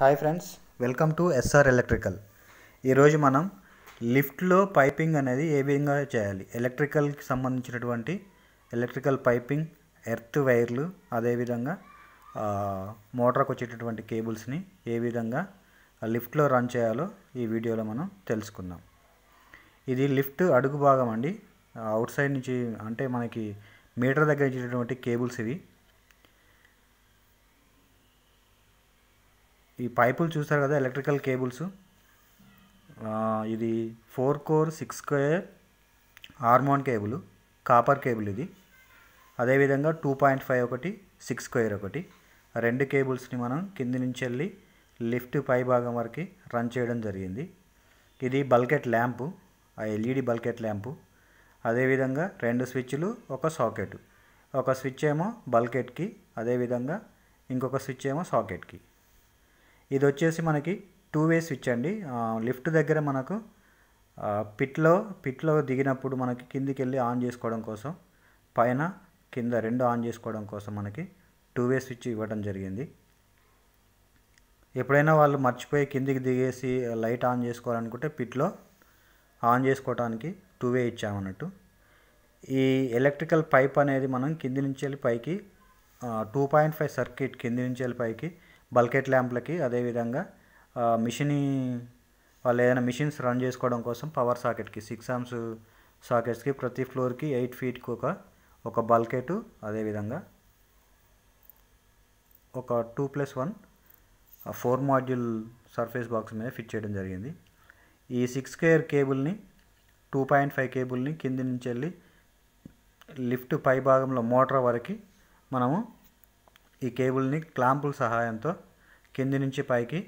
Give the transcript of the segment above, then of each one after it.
hi friends welcome to SR electrical ఈరోజు మనం లిఫ్ట్లో పైపింగ్ అనేది ఏ విధంగా చేయాలి ఎలక్ట్రికల్కి సంబంధించినటువంటి ఎలక్ట్రికల్ పైపింగ్ ఎర్త్ వైర్లు అదేవిధంగా మోటార్కి వచ్చేటటువంటి కేబుల్స్ని ఏ విధంగా లిఫ్ట్లో రన్ చేయాలో ఈ వీడియోలో మనం తెలుసుకుందాం ఇది లిఫ్ట్ అడుగు భాగం అండి అవుట్ సైడ్ నుంచి అంటే మనకి మీటర్ దగ్గర ఇచ్చేటటువంటి కేబుల్స్ ఇవి ఈ పైపులు చూస్తారు కదా ఎలక్ట్రికల్ కేబుల్స్ ఇది four core six core armour cable copper cable ఇది అదేవిధంగా టూ పాయింట్ ఫైవ్ ఒకటి సిక్స్ కోయర్ ఒకటి రెండు కేబుల్స్ని మనం కింది నుంచి వెళ్ళి లిఫ్ట్ పై భాగం వరకు రన్ చేయడం జరిగింది ఇది బల్కెట్ ల్యాంపు ఆ ఎల్ఈడి బల్కెట్ ల్యాంపు అదేవిధంగా రెండు స్విచ్లు ఒక సాకెట్ ఒక స్విచ్ ఏమో బల్కెట్కి అదేవిధంగా ఇంకొక స్విచ్ ఏమో సాకెట్కి ఇది వచ్చేసి మనకి టూ వే స్విచ్ అండి లిఫ్ట్ దగ్గర మనకు పిట్లో పిట్లో దిగినప్పుడు మనకి కిందికి వెళ్ళి ఆన్ చేసుకోవడం కోసం పైన కింద రెండు ఆన్ చేసుకోవడం కోసం మనకి టూ వే స్విచ్ ఇవ్వడం జరిగింది ఎప్పుడైనా వాళ్ళు మర్చిపోయి కిందికి దిగేసి లైట్ ఆన్ చేసుకోవాలనుకుంటే పిట్లో ఆన్ చేసుకోవడానికి టూ వే ఇచ్చామన్నట్టు ఈ ఎలక్ట్రికల్ పైప్ అనేది మనం కింది నుంచి వెళ్ళి పైకి టూ పాయింట్ ఫైవ్ సర్క్యూట్ కింది నుంచి వెళ్ళి పైకి బల్కెట్ ల్యాంప్లకి అదేవిధంగా మిషన్ వాళ్ళు ఏదైనా మిషన్స్ రన్ చేసుకోవడం కోసం పవర్ సాకెట్కి సిక్స్ ఆమ్స్ సాకెట్స్కి ప్రతి ఫ్లోర్కి ఎయిట్ ఫీట్కి ఒక ఒక బల్కెట్ అదేవిధంగా ఒక two plus one four module surface box మీద ఫిట్ చేయడం జరిగింది ఈ సిక్స్ కేర్ కేబుల్ని టూ పాయింట్ ఫైవ్ కేబుల్ని కింది నుంచి వెళ్ళి లిఫ్ట్ పై భాగంలో మోటార్ వరకు మనము ఈ కేబుల్ని క్లాంపుల సహాయంతో కింది నుంచి పైకి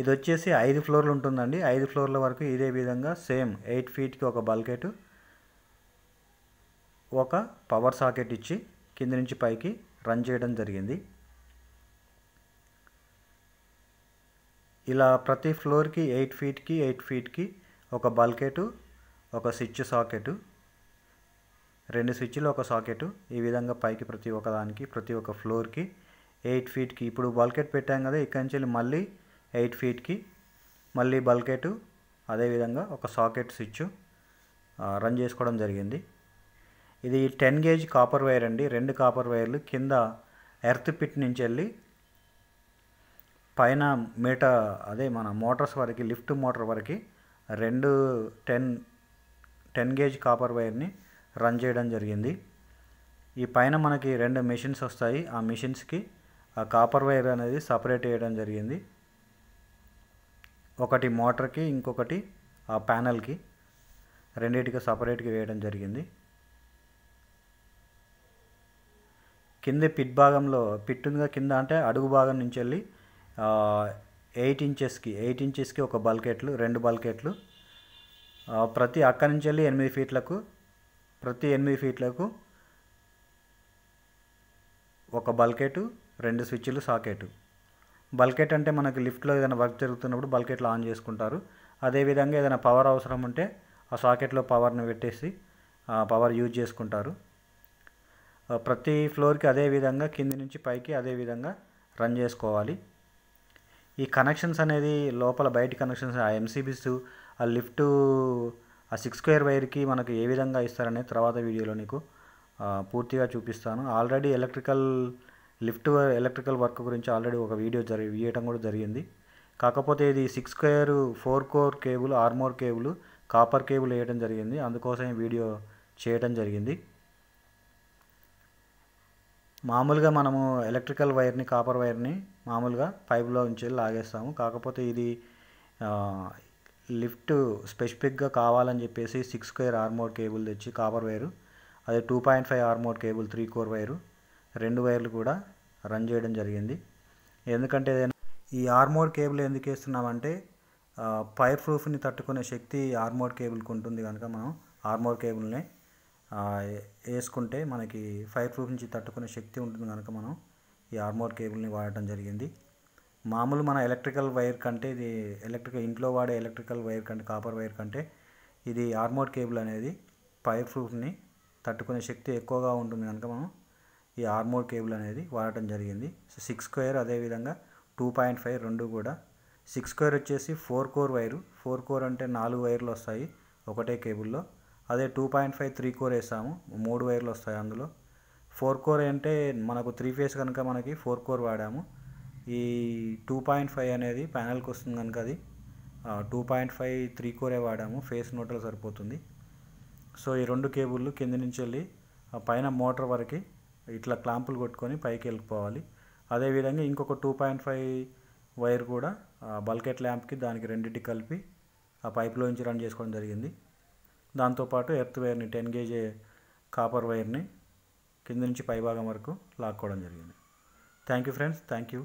ఇది వచ్చేసి ఐదు ఫ్లోర్లు ఉంటుందండి ఐదు ఫ్లోర్ల వరకు ఇదే విధంగా సేమ్ ఎయిట్ ఫీట్కి ఒక బల్కెట్ ఒక పవర్ సాకెట్ ఇచ్చి కింద నుంచి పైకి రన్ చేయడం జరిగింది ఇలా ప్రతి ఫ్లోర్కి ఎయిట్ ఫీట్కి ఎయిట్ ఫీట్కి ఒక బల్కెటు ఒక స్విచ్ సాకెట్ రెండు స్విచ్లు ఒక సాకెట్ ఈ విధంగా పైకి ప్రతి ఒక్క దానికి ప్రతి ఒక్క ఫ్లోర్కి ఎయిట్ ఫీట్కి ఇప్పుడు బల్కెట్ పెట్టాం కదా ఇక్కడి నుంచి వెళ్ళి మళ్ళీ ఎయిట్ ఫీట్కి మళ్ళీ బల్కెట్ అదేవిధంగా ఒక సాకెట్ స్విచ్ రన్ చేసుకోవడం జరిగింది ఇది టెన్ గేజ్ కాపర్ వైర్ అండి రెండు కాపర్ వైర్లు కింద ఎర్త్ పిట్ నుంచి వెళ్ళి పైన మీటర్ అదే మన మోటార్స్ వరకు లిఫ్ట్ మోటార్ వరకు రెండు టెన్ టెన్ గేజ్ కాపర్ వైర్ని రన్ చేయడం జరిగింది ఈ పైన మనకి రెండు మిషన్స్ వస్తాయి ఆ మిషన్స్కి ఆ కాపర్ వైర్ అనేది సపరేట్ చేయడం జరిగింది ఒకటి మోటార్కి ఇంకొకటి ఆ ప్యానల్కి రెండింటికి సపరేట్గా వేయడం జరిగింది కింద పిట్ భాగంలో పిట్ ఉందిగా కింద అంటే అడుగు భాగం నుంచి వెళ్ళి ఎయిట్ ఇంచెస్కి ఎయిట్ ఇంచెస్కి ఒక బల్కెట్లు రెండు బల్కెట్లు ప్రతి అక్క నుంచి వెళ్ళి ఎనిమిది ఫీట్లకు ప్రతి ఎనిమిది ఫీట్లకు ఒక బల్కెట్ రెండు స్విచ్లు సాకెట్ బల్కెట్ అంటే మనకి లిఫ్ట్లో ఏదైనా వర్క్ జరుగుతున్నప్పుడు బల్కెట్లో ఆన్ చేసుకుంటారు అదేవిధంగా ఏదైనా పవర్ అవసరం ఉంటే ఆ సాకెట్లో పవర్ని పెట్టేసి ఆ పవర్ యూజ్ చేసుకుంటారు ప్రతి ఫ్లోర్కి అదే విధంగా కింది నుంచి పైకి అదే విధంగా రన్ చేసుకోవాలి ఈ కనెక్షన్స్ అనేది లోపల బయట కనెక్షన్స్ ఆ ఎంసీబీస్ ఆ లిఫ్ట్ ఆ సిక్స్ స్క్వేర్ వైర్కి మనకు ఏ విధంగా ఇస్తారనేది తర్వాత వీడియోలో నీకు పూర్తిగా చూపిస్తాను already electrical lift electrical work గురించి ఆల్రెడీ ఒక వీడియో జరి వేయటం కూడా జరిగింది కాకపోతే ఇది six square four core cable armour cable copper cable వేయడం జరిగింది అందుకోసం వీడియో చేయడం జరిగింది మామూలుగా మనము ఎలక్ట్రికల్ వైర్ని కాపర్ వైర్ని మామూలుగా పైపులో ఉంచి లాగేస్తాము కాకపోతే ఇది లిఫ్ట్ స్పెసిఫిక్గా కావాలని చెప్పేసి సిక్స్ స్క్వేర్ ఆర్మోర్ కేబుల్ తెచ్చి కాపర్ వైరు అదే two point five armour cable three core wire రెండు వైర్లు కూడా రన్ చేయడం జరిగింది ఎందుకంటే ఈ ఆర్మోర్ కేబుల్ ఎందుకు వేస్తున్నామంటే ఫైర్ ప్రూఫ్ని తట్టుకునే శక్తి ఆర్మోర్ కేబుల్కి ఉంటుంది కనుక మనం ఆర్మోర్ కేబుల్ని వేసుకుంటే మనకి ఫైర్ ప్రూఫ్ నుంచి తట్టుకునే శక్తి ఉంటుంది కనుక మనం ఈ ఆర్మోర్ కేబుల్ని వాడటం జరిగింది మామూలు మన ఎలక్ట్రికల్ వైర్ కంటే ఇది ఎలక్ట్రికల్ ఇంట్లో వాడే ఎలక్ట్రికల్ వైర్ కంటే కాపర్ వైర్ కంటే ఇది ఆర్మోర్ కేబుల్ అనేది పైర్ ప్రూఫ్ని తట్టుకునే శక్తి ఎక్కువగా ఉంటుంది కనుక మనం ఈ ఆర్మోర్ కేబుల్ అనేది వాడటం జరిగింది సో సిక్స్ స్క్వేర్ అదేవిధంగా టూ పాయింట్ ఫైవ్ రెండు కూడా సిక్స్ స్క్వేర్ వచ్చేసి four core wire four core అంటే నాలుగు వైర్లు వస్తాయి ఒకటే కేబుల్లో అదే two point five three core వేసాము మూడు వైర్లు వస్తాయి అందులో ఫోర్ కోర్ అంటే మనకు త్రీ ఫేస్ కనుక మనకి ఫోర్ కోర్ వాడాము ఈ టూ పాయింట్ ఫైవ్ అనేది ప్యానల్కి వస్తుంది కనుక అది టూ పాయింట్ ఫైవ్ త్రీ కోరే వాడాము ఫేస్ న్యూట్రల్ సరిపోతుంది సో ఈ రెండు కేబుల్లు కింద నుంచి వెళ్ళి పైన మోటార్ వరకు ఇట్లా క్లాంపులు కొట్టుకొని పైకి వెళ్ళిపోవాలి అదేవిధంగా ఇంకొక టూ పాయింట్ ఫైవ్ వైర్ కూడా బల్కెట్ ల్యాంప్కి దానికి రెండింటి కలిపి ఆ పైప్లో నుంచి రన్ చేసుకోవడం జరిగింది దాంతోపాటు ఎర్త్ వైర్ని టెన్ కేజీ కాపర్ వైర్ని కింద నుంచి పైభాగం వరకు లాక్కోవడం జరిగింది thank you friends thank you